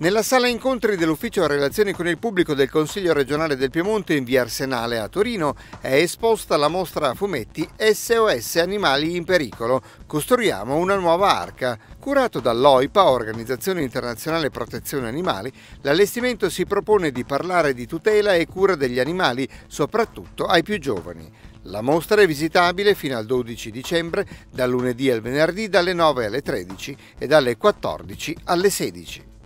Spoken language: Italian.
Nella sala incontri dell'Ufficio Relazioni con il Pubblico del Consiglio regionale del Piemonte in via Arsenale a Torino è esposta la mostra a fumetti SOS Animali in Pericolo, Costruiamo una nuova arca. Curato dall'OIPA, Organizzazione Internazionale Protezione Animali, l'allestimento si propone di parlare di tutela e cura degli animali, soprattutto ai più giovani. La mostra è visitabile fino al 12 dicembre, dal lunedì al venerdì dalle 9 alle 13 e dalle 14 alle 16.